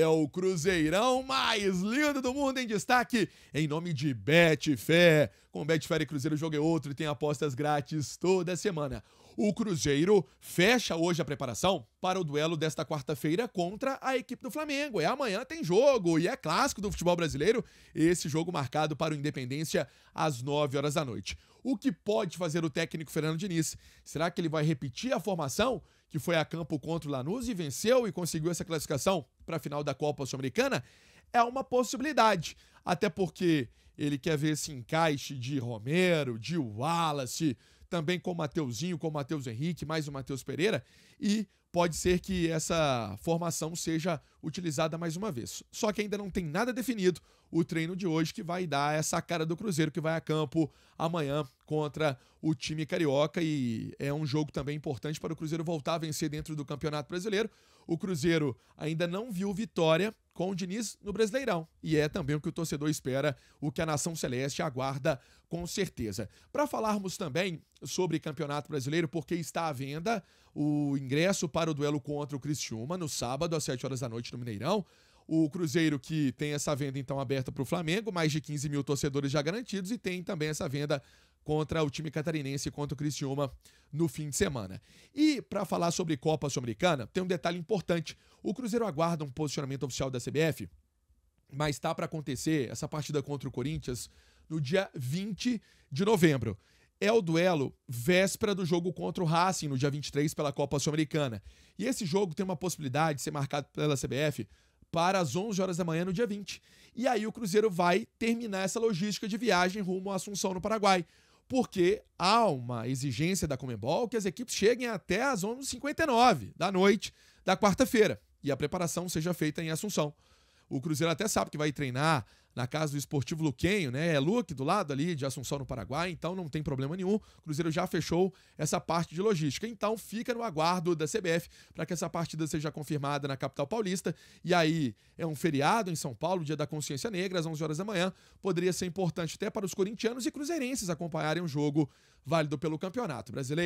é o Cruzeirão mais lindo do mundo em destaque em nome de Betfair. Com Betfair e Cruzeiro o jogo é outro e tem apostas grátis toda semana. O Cruzeiro fecha hoje a preparação para o duelo desta quarta-feira contra a equipe do Flamengo. É amanhã tem jogo e é clássico do futebol brasileiro. Esse jogo marcado para o Independência às 9 horas da noite. O que pode fazer o técnico Fernando Diniz? Será que ele vai repetir a formação que foi a campo contra o Lanús e venceu e conseguiu essa classificação para a final da Copa Sul-Americana? É uma possibilidade, até porque ele quer ver esse encaixe de Romero, de Wallace, também com o Mateuzinho, com o Matheus Henrique, mais o Matheus Pereira, e pode ser que essa formação seja utilizada mais uma vez. Só que ainda não tem nada definido o treino de hoje que vai dar essa cara do Cruzeiro que vai a campo amanhã contra o time carioca e é um jogo também importante para o Cruzeiro voltar a vencer dentro do Campeonato Brasileiro. O Cruzeiro ainda não viu vitória com o Diniz no Brasileirão. E é também o que o torcedor espera, o que a nação celeste aguarda com certeza. Para falarmos também sobre Campeonato Brasileiro, porque está à venda o ingresso para o duelo contra o Criciúma no sábado às 7 horas da noite no Mineirão. O Cruzeiro que tem essa venda então aberta para o Flamengo, mais de 15 mil torcedores já garantidos e tem também essa venda contra o time catarinense contra o Criciúma no fim de semana. E para falar sobre Copa Sul-Americana, tem um detalhe importante. O Cruzeiro aguarda um posicionamento oficial da CBF, mas está para acontecer essa partida contra o Corinthians no dia 20 de novembro. É o duelo véspera do jogo contra o Racing no dia 23 pela Copa Sul-Americana. E esse jogo tem uma possibilidade de ser marcado pela CBF para as 11 horas da manhã no dia 20. E aí o Cruzeiro vai terminar essa logística de viagem rumo à Assunção no Paraguai porque há uma exigência da Comebol que as equipes cheguem até as 11h59 da noite da quarta-feira e a preparação seja feita em Assunção. O Cruzeiro até sabe que vai treinar na casa do Esportivo Luquenho, né? É Luque do lado ali de Assunção no Paraguai, então não tem problema nenhum. O Cruzeiro já fechou essa parte de logística. Então fica no aguardo da CBF para que essa partida seja confirmada na capital paulista. E aí é um feriado em São Paulo, dia da Consciência Negra, às 11 horas da manhã. Poderia ser importante até para os corintianos e cruzeirenses acompanharem o um jogo válido pelo Campeonato Brasileiro.